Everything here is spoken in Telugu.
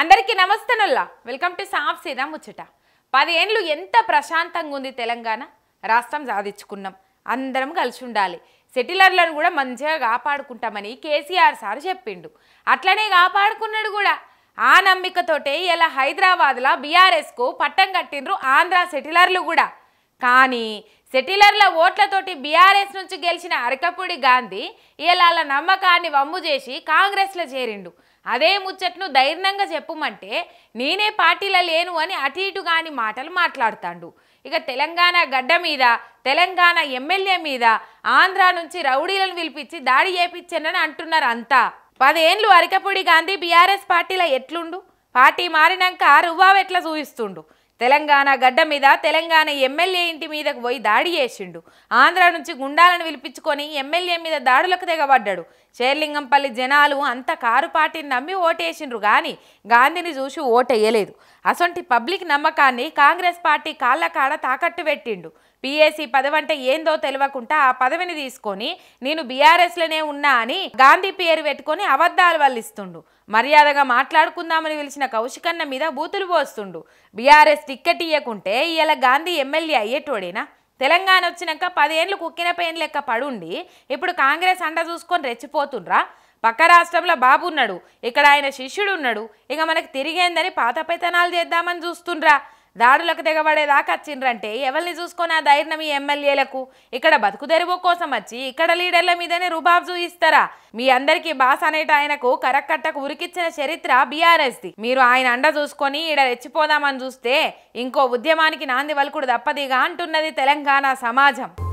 అందరికీ నమస్తనుల్లా వెల్కమ్ టు సాఫ్ సీదా ముచ్చట పదేండ్లు ఎంత ప్రశాంతంగా ఉంది తెలంగాణ రాష్ట్రం సాధించుకున్నాం అందరం కలిసి ఉండాలి సెటిలర్లను కూడా మంచిగా కాపాడుకుంటామని కేసీఆర్ సార్ చెప్పిండు అట్లనే కాపాడుకున్నాడు కూడా ఆ నమ్మికతోటే ఇలా హైదరాబాద్లో బీఆర్ఎస్కు పట్టం కట్టిండ్రు ఆంధ్ర సెటిలర్లు కూడా కానీ సెటిలర్ల ఓట్లతోటి బీఆర్ఎస్ నుంచి గెలిచిన అరకపూడి గాంధీ ఇలాల నమ్మకాన్ని వమ్ము చేసి కాంగ్రెస్లో చేరిండు అదే ముచ్చట్ను ధైర్యంగా చెప్పుమంటే నేనే పార్టీలో లేను అని అటు ఇటు కాని మాటలు మాట్లాడుతాండు ఇక తెలంగాణ గడ్డ మీద తెలంగాణ ఎమ్మెల్యే మీద ఆంధ్ర నుంచి రౌడీలను పిలిపించి దాడి చేపించానని అంటున్నారు అంతా పదేండ్లు అరికపూడి గాంధీ బీఆర్ఎస్ పార్టీలో ఎట్లుండు పార్టీ మారినాక రుబాబ్ ఎట్లా చూపిస్తుండు తెలంగాణ గడ్డ మీద తెలంగాణ ఎమ్మెల్యే ఇంటి మీదకు పోయి దాడి చేసిండు ఆంధ్ర నుంచి గుండాలను పిలిపించుకొని ఎమ్మెల్యే మీద దాడులకు తెగబడ్డాడు చేర్లింగంపల్లి జనాలు అంత కారు పార్టీని నమ్మి ఓటేసిండ్రు కానీ గాంధీని చూసి ఓటేయలేదు అసొంటి పబ్లిక్ నమ్మకాన్ని కాంగ్రెస్ పార్టీ కాళ్ళకాడ తాకట్టు పెట్టిండు పదవి పదవంటే ఏందో తెలియకుండా ఆ పదవిని తీసుకొని నేను బీఆర్ఎస్లోనే ఉన్నా అని గాంధీ పేరు పెట్టుకొని అబద్ధాలు వల్లిస్తుండు మర్యాదగా మాట్లాడుకుందామని పిలిచిన కౌశికన్న మీద బూతులు పోస్తుండు బీఆర్ఎస్ టిక్కెట్ ఇవ్వకుంటే ఇవాళ గాంధీ ఎమ్మెల్యే అయ్యేటోడేనా తెలంగాణ వచ్చినాక పదేళ్ళు కుక్కిన పెయిన్ లెక్క పడుండి ఇప్పుడు కాంగ్రెస్ అండ చూసుకొని రెచ్చిపోతుండ్రా పక్క రాష్ట్రంలో బాబు ఉన్నాడు ఇక్కడ ఆయన శిష్యుడు ఉన్నాడు ఇక మనకు తిరిగేందని పాత పెతనాలు చేద్దామని చూస్తుండ్రా దాడులకు దిగబడేదాకా వచ్చిండ్రంటే ఎవరిని చూసుకొని ఆ ధైర్యం ఈ ఎమ్మెల్యేలకు ఇక్కడ బతుకు తెరువు కోసం వచ్చి ఇక్కడ లీడర్ల మీదనే రుబాబ్ చూయిస్తారా మీ అందరికీ బాస్ అనేట ఆయనకు కరక్కట్టకు ఉరికిచ్చిన చరిత్ర బీఆర్ఎస్ది మీరు ఆయన అండ చూసుకొని ఈడ రెచ్చిపోదామని చూస్తే ఇంకో ఉద్యమానికి నాంది వలుకుడు తప్పదిగా అంటున్నది తెలంగాణ సమాజం